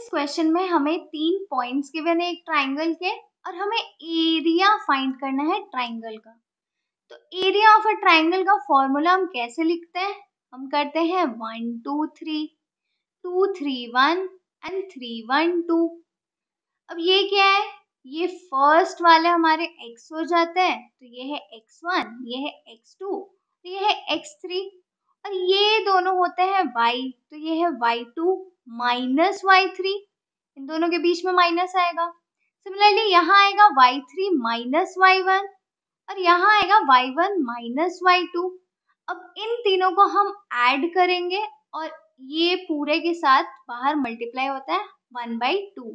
इस क्वेश्चन में हमें तीन पॉइंट्स गिवन है एक ट्राइंगल के और हमें एरिया फाइंड करना है ट्राइंगल का तो एरिया ऑफ अ ट्राइंगल का फॉर्मूला हम कैसे लिखते हैं हम करते हैं one two three two three one and three one two अब ये क्या है ये फर्स्ट वाले हमारे एक्स हो जाते हैं तो ये है एक्स वन ये है एक्स टू तो ये है एक्स थ्री और ये दोनों होते हैं वाई तो ये है Y two minus Y three इन दोनों के बीच में माइनस आएगा सिमिलरली यहाँ आएगा Y three minus Y one और यहाँ आएगा Y one minus Y two अब इन तीनों को हम ऐड करेंगे और ये पूरे के साथ बाहर मल्टीप्लाई होता है वन बाई टू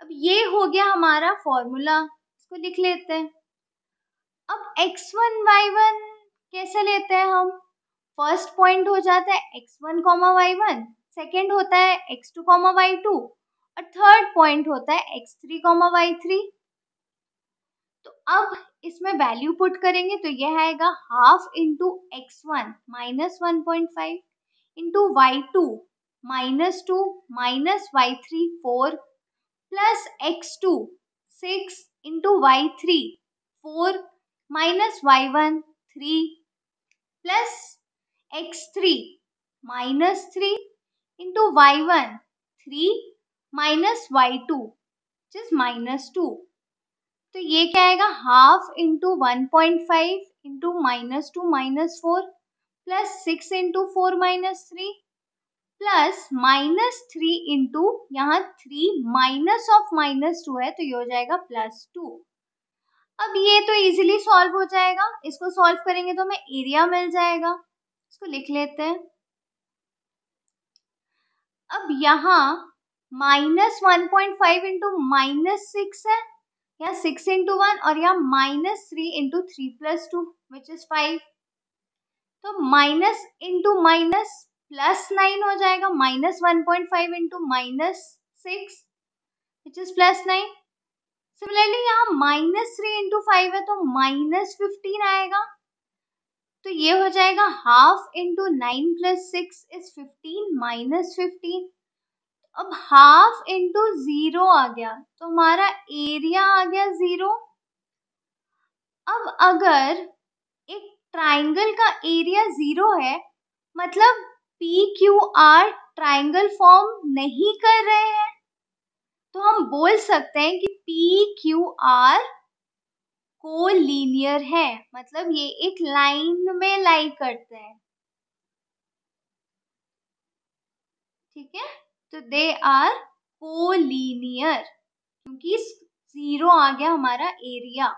अब ये हो गया हमारा फॉर्मूला इसको लिख लेते हैं अब एक्स वन वाई वन कैसे लेते हैं हम फर्स्ट पॉइंट हो जाता है X one comma Y one second होता है X two comma Y two और थर्ड पॉइंट होता है X three comma Y three तो अब इसमें वैल्यू पुट करेंगे तो यह आएगा half into X one minus one point five into Y two minus two minus Y three four plus X two six into Y three four minus Y one three plus X three minus three into Y one three minus Y two जिस minus two तो ये क्या आएगा half into one point five into minus two minus four plus six into four minus three plus minus three into यहाँ three minus of minus two है तो ये हो जाएगा प्लस टू अब ये तो इजीली सॉल्व हो जाएगा इसको सॉल्व करेंगे तो हमें एरिया मिल जाएगा इसको लिख लेते हैं अब यहाँ minus one point five into minus six है या सिक्स इंटू वन और यहाँ minus three into three plus two which is five तो minus into minus plus nine हो जाएगा minus one point five into minus six which is plus nine similarly यहाँ minus three into five है तो minus fifteen आएगा तो ये हो जाएगा half into nine plus six is fifteen minus fifteen अब हाफ इंटू जीरो आ गया तो हमारा एरिया आ गया जीरो अब अगर एक ट्राइंगल का एरिया जीरो है मतलब P Q R triangle form नहीं कर रहे हैं तो हम बोल सकते हैं कि P Q R collinear है मतलब ये एक लाइन में लाई करते हैं ठीक है तो दे आर को लीनियर क्योंकि जीरो आ गया हमारा एरिया